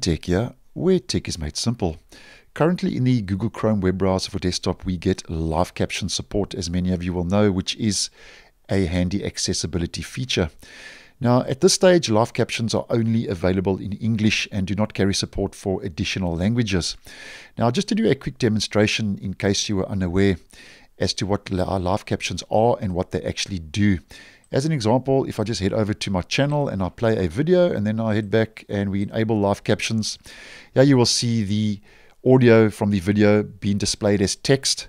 Tech here, where tech is made simple. Currently in the Google Chrome web browser for desktop, we get live caption support, as many of you will know, which is a handy accessibility feature. Now, at this stage, live captions are only available in English and do not carry support for additional languages. Now, just to do a quick demonstration in case you were unaware as to what live captions are and what they actually do, as an example, if I just head over to my channel and I play a video and then I head back and we enable live captions, yeah, you will see the audio from the video being displayed as text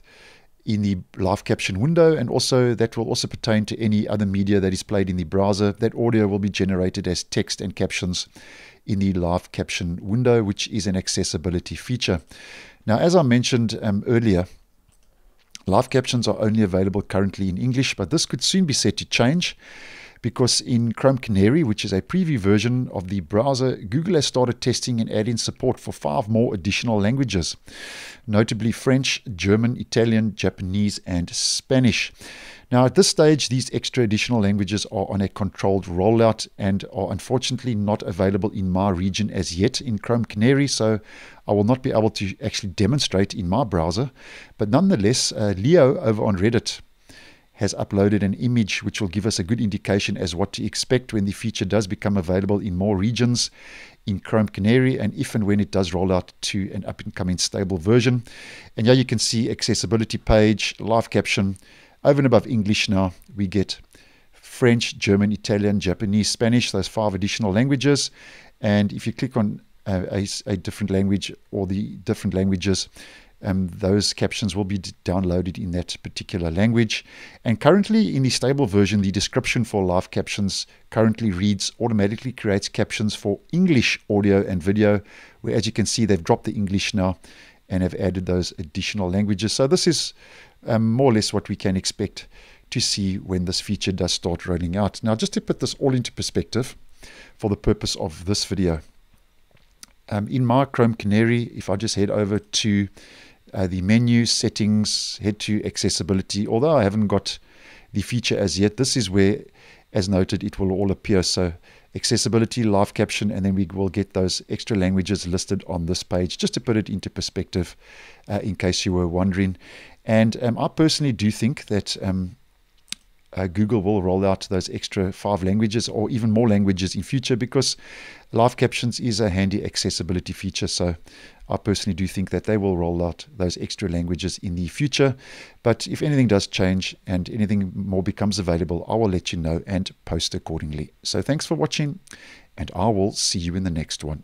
in the live caption window and also that will also pertain to any other media that is played in the browser. That audio will be generated as text and captions in the live caption window, which is an accessibility feature. Now, as I mentioned um, earlier, Live captions are only available currently in English, but this could soon be set to change because in Chrome Canary, which is a preview version of the browser, Google has started testing and adding support for five more additional languages, notably French, German, Italian, Japanese, and Spanish. Now, at this stage, these extra additional languages are on a controlled rollout and are unfortunately not available in my region as yet in Chrome Canary, so I will not be able to actually demonstrate in my browser. But nonetheless, uh, Leo over on Reddit has uploaded an image which will give us a good indication as what to expect when the feature does become available in more regions in Chrome Canary and if and when it does roll out to an up and coming stable version. And here you can see accessibility page, live caption, over and above English now, we get French, German, Italian, Japanese, Spanish, those five additional languages. And if you click on a, a, a different language or the different languages, um, those captions will be downloaded in that particular language. And currently, in the stable version, the description for live captions currently reads automatically creates captions for English audio and video, where as you can see, they've dropped the English now and have added those additional languages. So this is um, more or less what we can expect to see when this feature does start rolling out. Now, just to put this all into perspective for the purpose of this video, um, in my Chrome Canary, if I just head over to uh, the menu settings, head to accessibility, although I haven't got the feature as yet, this is where, as noted, it will all appear. So accessibility, live caption, and then we will get those extra languages listed on this page, just to put it into perspective uh, in case you were wondering. And um, I personally do think that um, uh, Google will roll out those extra five languages or even more languages in future because live captions is a handy accessibility feature. So I personally do think that they will roll out those extra languages in the future. But if anything does change and anything more becomes available, I will let you know and post accordingly. So thanks for watching, and I will see you in the next one.